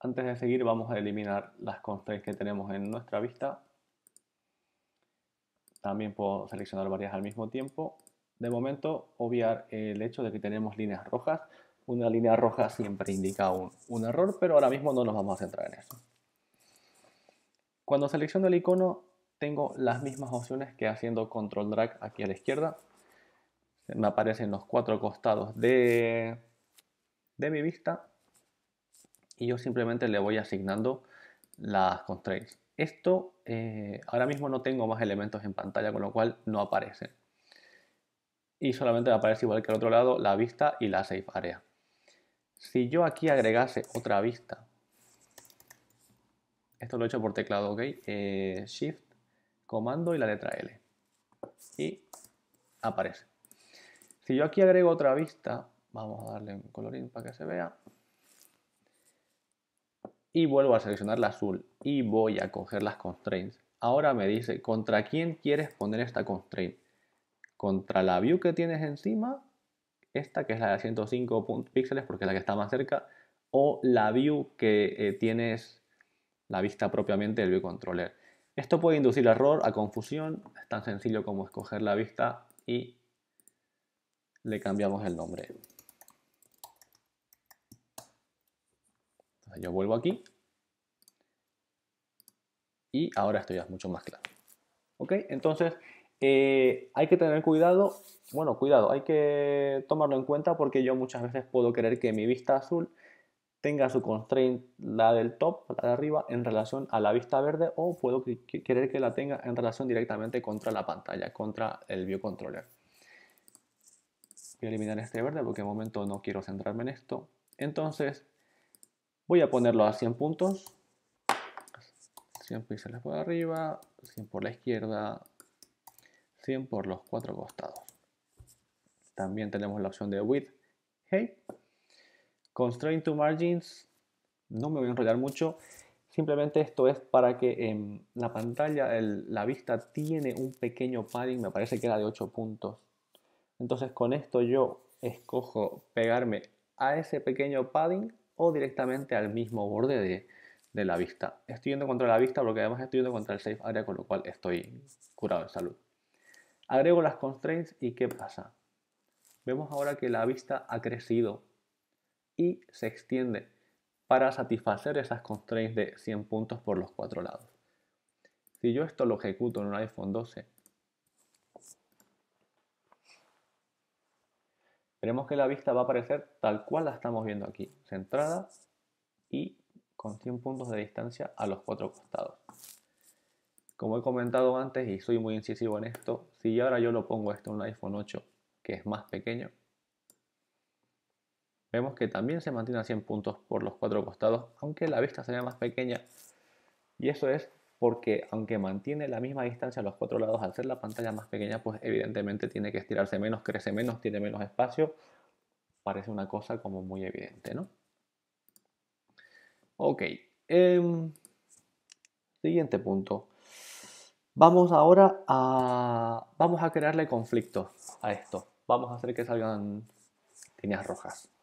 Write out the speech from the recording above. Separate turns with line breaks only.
Antes de seguir vamos a eliminar las constraints que tenemos en nuestra vista. También puedo seleccionar varias al mismo tiempo. De momento, obviar el hecho de que tenemos líneas rojas. Una línea roja siempre indica un, error, pero ahora mismo no nos vamos a centrar en eso. Cuando selecciono el icono, tengo las mismas opciones que haciendo control drag aquí a la izquierda. Me aparecen los cuatro costados de, de mi vista y yo simplemente le voy asignando las constraints. Esto eh, ahora mismo no tengo más elementos en pantalla, con lo cual no aparece Y solamente aparece igual que al otro lado la vista y la safe area. Si yo aquí agregase otra vista, esto lo he hecho por teclado, ok, eh, shift, comando y la letra L. Y aparece. Si yo aquí agrego otra vista, vamos a darle un colorín para que se vea y vuelvo a seleccionar la azul y voy a coger las constraints. Ahora me dice, ¿contra quién quieres poner esta constraint? ¿Contra la view que tienes encima? Esta que es la de 105 píxeles porque es la que está más cerca. O la view que eh, tienes, la vista propiamente del view controller. Esto puede inducir error, a confusión. Es tan sencillo como escoger la vista y le cambiamos el nombre. Yo vuelvo aquí y ahora estoy ya mucho más claro. ¿Ok? Entonces, eh, hay que tener cuidado, bueno, cuidado, hay que tomarlo en cuenta porque yo muchas veces puedo querer que mi vista azul tenga su constraint, la del top, la de arriba, en relación a la vista verde o puedo querer que la tenga en relación directamente contra la pantalla, contra el view controller. Voy a eliminar este verde porque de momento no quiero centrarme en esto. Entonces, Voy a ponerlo a 100 puntos. 100 píxeles por arriba, 100 por la izquierda, 100 por los cuatro costados. También tenemos la opción de Width Hey. Constraint to Margins, no me voy a enrollar mucho. Simplemente esto es para que en em, la pantalla, la vista tiene un pequeño padding, me parece que era de 8 puntos. Entonces con esto yo escojo pegarme a ese pequeño padding o directamente al mismo borde de, la vista. Estoy yendo contra la vista porque además estoy yendo contra el safe area, con lo cual estoy curado de salud. Agrego las constraints y ¿qué pasa? Vemos ahora que la vista ha crecido y se extiende para satisfacer esas constraints de 100 puntos por los cuatro lados. Si yo esto lo ejecuto en un iPhone 12 veremos que la vista va a aparecer tal cual la estamos viendo aquí, centrada y con 100 puntos de distancia a los cuatro costados. Como he comentado antes y soy muy incisivo en esto, si ahora yo lo pongo esto en un iPhone 8 que es más pequeño, vemos que también se mantiene a 100 puntos por los cuatro costados, aunque la vista sería más pequeña. Y eso es porque aunque mantiene la misma distancia a los cuatro lados, al ser la pantalla más pequeña, pues evidentemente tiene que estirarse menos, crece menos, tiene menos espacio. Parece una cosa como muy evidente, ¿no? Ok. Em, siguiente punto. Vamos ahora a... Vamos a crearle conflicto a esto. Vamos a hacer que salgan líneas rojas.